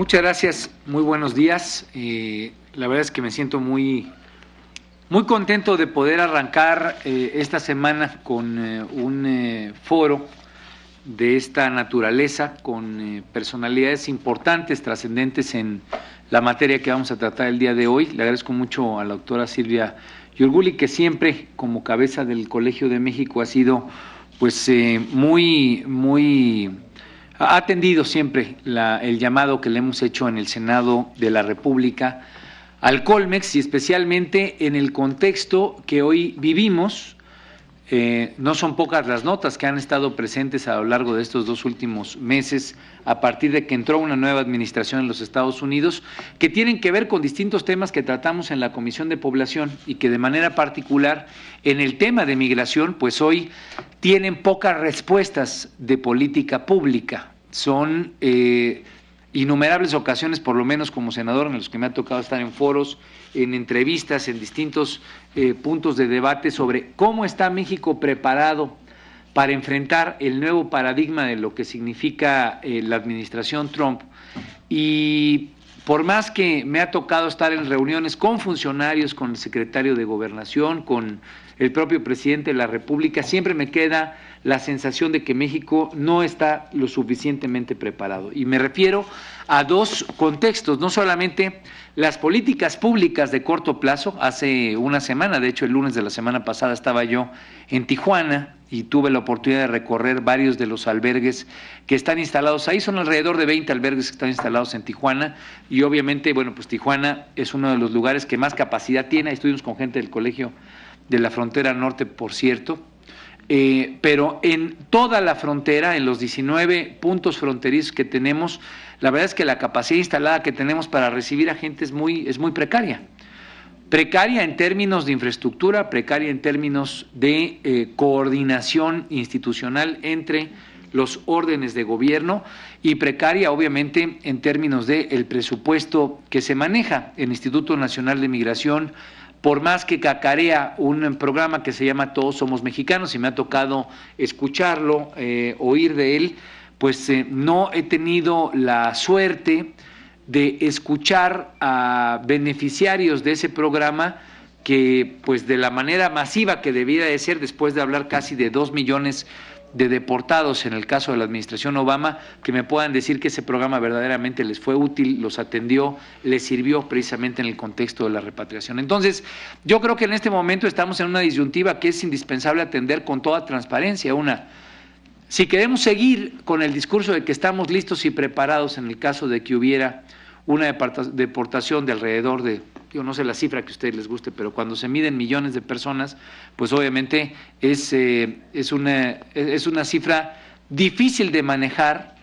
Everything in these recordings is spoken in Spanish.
Muchas gracias, muy buenos días. Eh, la verdad es que me siento muy, muy contento de poder arrancar eh, esta semana con eh, un foro de esta naturaleza, con personalidades importantes, trascendentes en la materia que vamos a tratar el día de hoy. Le agradezco mucho a la doctora Silvia Yurguli, que siempre como cabeza del Colegio de México ha sido pues muy, muy ha atendido siempre el llamado que le hemos hecho en el Senado de la República al Colmex y especialmente en el contexto que hoy vivimos eh, no son pocas las notas que han estado presentes a lo largo de estos dos últimos meses a partir de que entró una nueva administración en los Estados Unidos, que tienen que ver con distintos temas que tratamos en la Comisión de Población y que de manera particular en el tema de migración, pues hoy tienen pocas respuestas de política pública. Son eh, innumerables ocasiones, por lo menos como senador, en los que me ha tocado estar en foros, en entrevistas, en distintos eh, puntos de debate sobre cómo está México preparado para enfrentar el nuevo paradigma de lo que significa eh, la administración Trump. Y por más que me ha tocado estar en reuniones con funcionarios, con el secretario de gobernación, con el propio presidente de la República, siempre me queda la sensación de que México no está lo suficientemente preparado. Y me refiero a dos contextos, no solamente las políticas públicas de corto plazo, hace una semana, de hecho el lunes de la semana pasada estaba yo en Tijuana y tuve la oportunidad de recorrer varios de los albergues que están instalados ahí, son alrededor de 20 albergues que están instalados en Tijuana y obviamente, bueno, pues Tijuana es uno de los lugares que más capacidad tiene, estuvimos con gente del colegio de la frontera norte, por cierto, eh, pero en toda la frontera, en los 19 puntos fronterizos que tenemos, la verdad es que la capacidad instalada que tenemos para recibir a gente es muy, precaria. Precaria en términos de infraestructura, precaria en términos de eh, coordinación institucional entre los órdenes de gobierno y precaria, obviamente, en términos del el presupuesto que se maneja. El Instituto Nacional de Migración por más que cacarea un programa que se llama Todos Somos Mexicanos y me ha tocado escucharlo, eh, oír de él, pues eh, no he tenido la suerte de escuchar a beneficiarios de ese programa que pues de la manera masiva que debiera de ser después de hablar casi de dos millones de deportados en el caso de la administración Obama que me puedan decir que ese programa verdaderamente les fue útil, los atendió, les sirvió precisamente en el contexto de la repatriación. Entonces, yo creo que en este momento estamos en una disyuntiva que es indispensable atender con toda transparencia. Una, si queremos seguir con el discurso de que estamos listos y preparados en el caso de que hubiera una deportación de alrededor de yo no sé la cifra que a ustedes les guste, pero cuando se miden millones de personas, pues obviamente es, eh, es, una, es una cifra difícil de manejar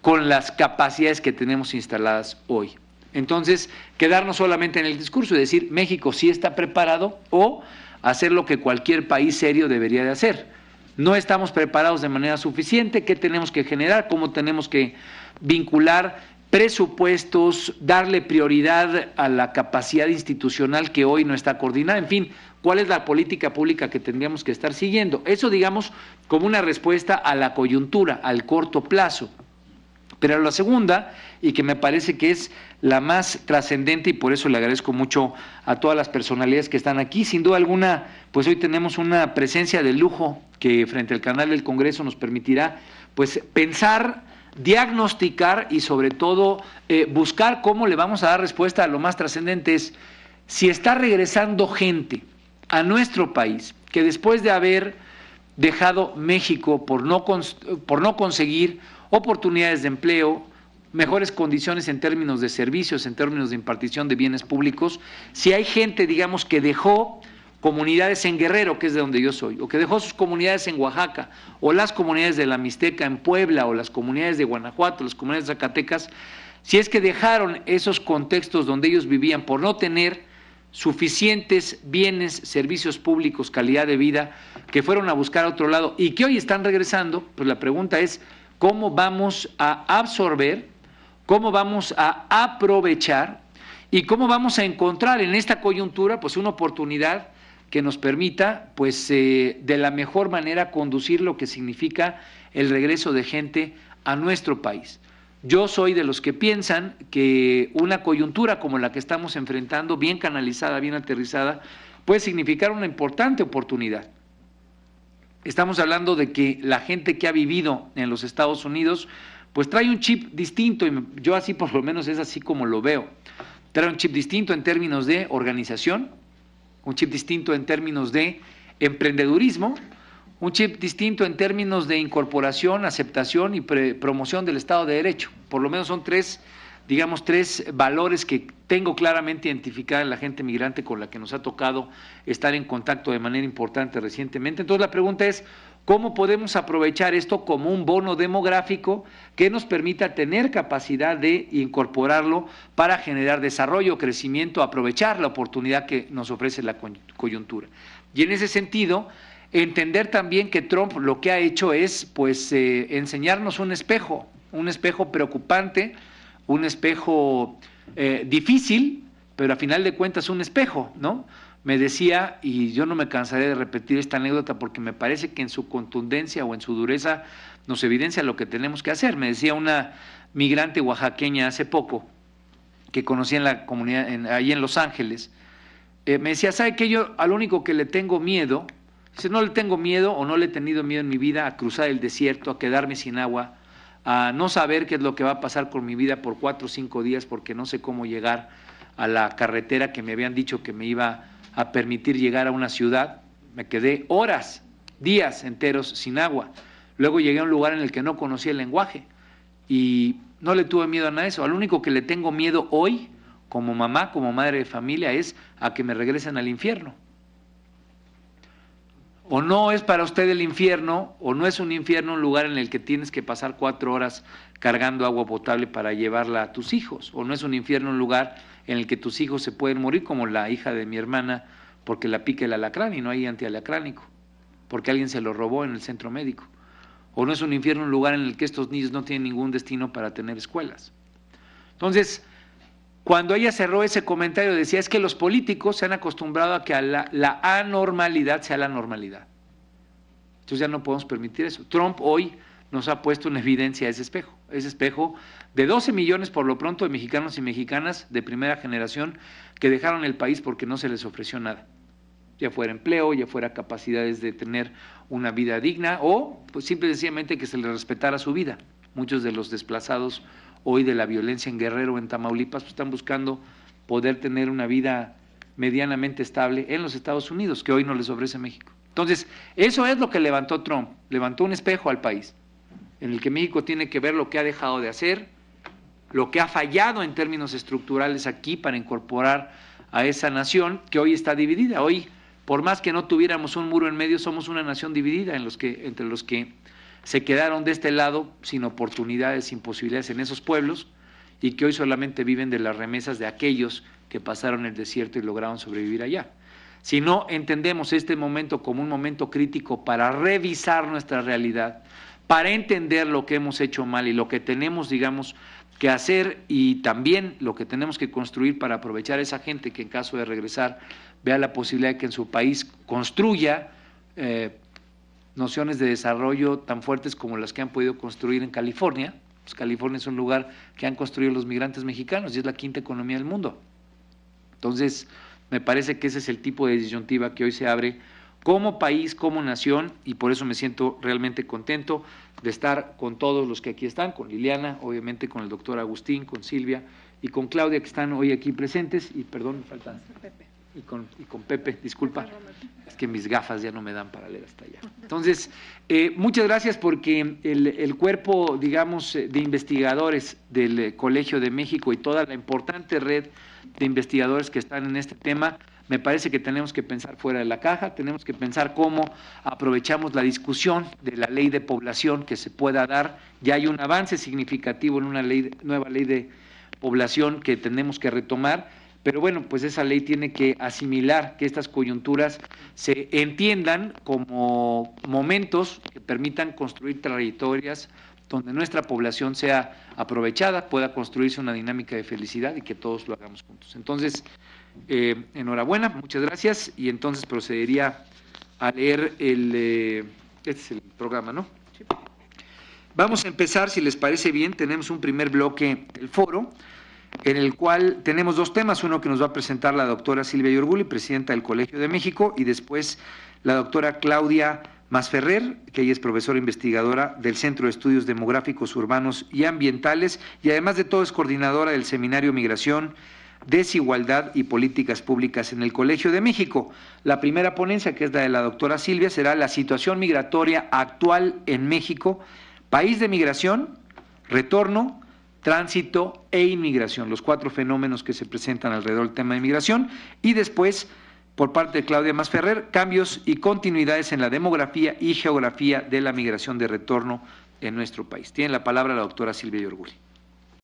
con las capacidades que tenemos instaladas hoy. Entonces, quedarnos solamente en el discurso y decir México sí está preparado o hacer lo que cualquier país serio debería de hacer. No estamos preparados de manera suficiente, qué tenemos que generar, cómo tenemos que vincular presupuestos, darle prioridad a la capacidad institucional que hoy no está coordinada, en fin, cuál es la política pública que tendríamos que estar siguiendo. Eso, digamos, como una respuesta a la coyuntura, al corto plazo. Pero la segunda, y que me parece que es la más trascendente, y por eso le agradezco mucho a todas las personalidades que están aquí, sin duda alguna, pues hoy tenemos una presencia de lujo que frente al canal del Congreso nos permitirá pues pensar diagnosticar y sobre todo eh, buscar cómo le vamos a dar respuesta a lo más trascendente es si está regresando gente a nuestro país que después de haber dejado México por no, por no conseguir oportunidades de empleo, mejores condiciones en términos de servicios, en términos de impartición de bienes públicos, si hay gente, digamos, que dejó comunidades en Guerrero, que es de donde yo soy, o que dejó sus comunidades en Oaxaca, o las comunidades de la Mixteca en Puebla, o las comunidades de Guanajuato, las comunidades de Zacatecas, si es que dejaron esos contextos donde ellos vivían por no tener suficientes bienes, servicios públicos, calidad de vida, que fueron a buscar a otro lado y que hoy están regresando, pues la pregunta es, ¿cómo vamos a absorber, cómo vamos a aprovechar y cómo vamos a encontrar en esta coyuntura pues una oportunidad que nos permita, pues, eh, de la mejor manera conducir lo que significa el regreso de gente a nuestro país. Yo soy de los que piensan que una coyuntura como la que estamos enfrentando, bien canalizada, bien aterrizada, puede significar una importante oportunidad. Estamos hablando de que la gente que ha vivido en los Estados Unidos, pues trae un chip distinto, y yo así por lo menos es así como lo veo. Trae un chip distinto en términos de organización, un chip distinto en términos de emprendedurismo, un chip distinto en términos de incorporación, aceptación y promoción del Estado de Derecho. Por lo menos son tres, digamos, tres valores que tengo claramente identificada en la gente migrante con la que nos ha tocado estar en contacto de manera importante recientemente. Entonces la pregunta es, ¿Cómo podemos aprovechar esto como un bono demográfico que nos permita tener capacidad de incorporarlo para generar desarrollo, crecimiento, aprovechar la oportunidad que nos ofrece la coyuntura? Y en ese sentido, entender también que Trump lo que ha hecho es pues eh, enseñarnos un espejo, un espejo preocupante, un espejo eh, difícil, pero a final de cuentas un espejo, ¿no? me decía, y yo no me cansaré de repetir esta anécdota porque me parece que en su contundencia o en su dureza nos evidencia lo que tenemos que hacer. Me decía una migrante oaxaqueña hace poco, que conocí en la comunidad, ahí en Los Ángeles, eh, me decía, ¿sabe que Yo al único que le tengo miedo, si no le tengo miedo o no le he tenido miedo en mi vida a cruzar el desierto, a quedarme sin agua, a no saber qué es lo que va a pasar con mi vida por cuatro o cinco días porque no sé cómo llegar a la carretera que me habían dicho que me iba a permitir llegar a una ciudad, me quedé horas, días enteros sin agua. Luego llegué a un lugar en el que no conocía el lenguaje y no le tuve miedo a nada de eso. Al único que le tengo miedo hoy, como mamá, como madre de familia, es a que me regresen al infierno o no es para usted el infierno, o no es un infierno un lugar en el que tienes que pasar cuatro horas cargando agua potable para llevarla a tus hijos, o no es un infierno un lugar en el que tus hijos se pueden morir, como la hija de mi hermana, porque la pica el alacrán y no hay antialacránico, porque alguien se lo robó en el centro médico, o no es un infierno un lugar en el que estos niños no tienen ningún destino para tener escuelas. Entonces, cuando ella cerró ese comentario decía, es que los políticos se han acostumbrado a que la, anormalidad sea la normalidad. Entonces ya no podemos permitir eso. Trump hoy nos ha puesto en evidencia ese espejo, ese espejo de 12 millones por lo pronto de mexicanos y mexicanas de primera generación que dejaron el país porque no se les ofreció nada, ya fuera empleo, ya fuera capacidades de tener una vida digna o pues, simple y sencillamente que se les respetara su vida muchos de los desplazados hoy de la violencia en Guerrero, o en Tamaulipas, pues, están buscando poder tener una vida medianamente estable en los Estados Unidos, que hoy no les ofrece México. Entonces, eso es lo que levantó Trump, levantó un espejo al país, en el que México tiene que ver lo que ha dejado de hacer, lo que ha fallado en términos estructurales aquí para incorporar a esa nación que hoy está dividida. Hoy, por más que no tuviéramos un muro en medio, somos una nación dividida en los que, entre los que se quedaron de este lado sin oportunidades, sin posibilidades en esos pueblos y que hoy solamente viven de las remesas de aquellos que pasaron el desierto y lograron sobrevivir allá. Si no entendemos este momento como un momento crítico para revisar nuestra realidad, para entender lo que hemos hecho mal y lo que tenemos, digamos, que hacer y también lo que tenemos que construir para aprovechar a esa gente que en caso de regresar vea la posibilidad de que en su país construya eh, nociones de desarrollo tan fuertes como las que han podido construir en California. Pues, California es un lugar que han construido los migrantes mexicanos y es la quinta economía del mundo. Entonces, me parece que ese es el tipo de disyuntiva que hoy se abre como país, como nación, y por eso me siento realmente contento de estar con todos los que aquí están, con Liliana, obviamente con el doctor Agustín, con Silvia y con Claudia, que están hoy aquí presentes, y perdón, me faltan. Pepe y con, Pepe, disculpa, es que mis gafas ya no me dan para leer hasta allá. Entonces, eh, muchas gracias porque el, el, cuerpo, digamos, eh, de investigadores del eh, Colegio de México y toda la importante red de investigadores que están en este tema, me parece que tenemos que pensar fuera de la caja, tenemos que pensar cómo aprovechamos la discusión de la ley de población que se pueda dar. Ya hay un avance significativo en una ley, nueva ley de población que tenemos que retomar pero bueno, pues esa ley tiene que asimilar que estas coyunturas se entiendan como momentos que permitan construir trayectorias donde nuestra población sea aprovechada, pueda construirse una dinámica de felicidad y que todos lo hagamos juntos. Entonces, eh, enhorabuena, muchas gracias y entonces procedería a leer el... Eh, este es el programa, ¿no? Vamos a empezar, si les parece bien, tenemos un primer bloque del foro en el cual tenemos dos temas, uno que nos va a presentar la doctora Silvia Yorguli, presidenta del Colegio de México, y después la doctora Claudia Masferrer, que ella es profesora investigadora del Centro de Estudios Demográficos Urbanos y Ambientales, y además de todo es coordinadora del Seminario Migración, Desigualdad y Políticas Públicas en el Colegio de México. La primera ponencia, que es la de la doctora Silvia, será la situación migratoria actual en México, país de migración, retorno, tránsito e inmigración, los cuatro fenómenos que se presentan alrededor del tema de inmigración. Y después, por parte de Claudia Masferrer, cambios y continuidades en la demografía y geografía de la migración de retorno en nuestro país. Tiene la palabra la doctora Silvia Yorguli.